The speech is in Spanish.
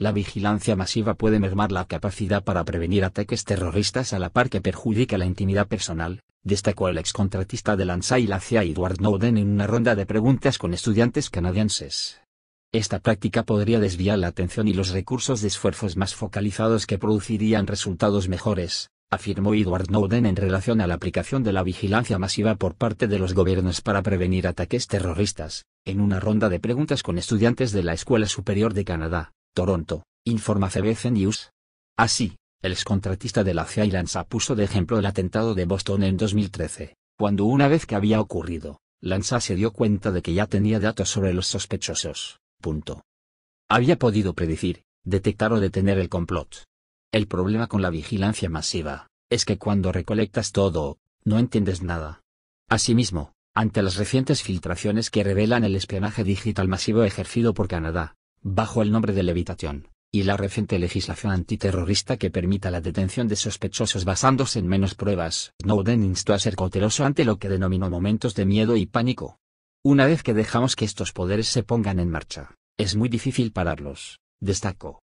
La vigilancia masiva puede mermar la capacidad para prevenir ataques terroristas a la par que perjudica la intimidad personal, destacó el excontratista de Lanza y la CIA Edward Snowden en una ronda de preguntas con estudiantes canadienses. Esta práctica podría desviar la atención y los recursos de esfuerzos más focalizados que producirían resultados mejores, afirmó Edward Snowden en relación a la aplicación de la vigilancia masiva por parte de los gobiernos para prevenir ataques terroristas, en una ronda de preguntas con estudiantes de la Escuela Superior de Canadá. Toronto, informa CBC News. Así, el excontratista de la CIA Lanza puso de ejemplo el atentado de Boston en 2013, cuando una vez que había ocurrido, Lanza se dio cuenta de que ya tenía datos sobre los sospechosos. Punto. Había podido predecir, detectar o detener el complot. El problema con la vigilancia masiva, es que cuando recolectas todo, no entiendes nada. Asimismo, ante las recientes filtraciones que revelan el espionaje digital masivo ejercido por Canadá, bajo el nombre de levitación, y la reciente legislación antiterrorista que permita la detención de sospechosos basándose en menos pruebas. Snowden instó a ser cauteloso ante lo que denominó momentos de miedo y pánico. Una vez que dejamos que estos poderes se pongan en marcha, es muy difícil pararlos, destacó.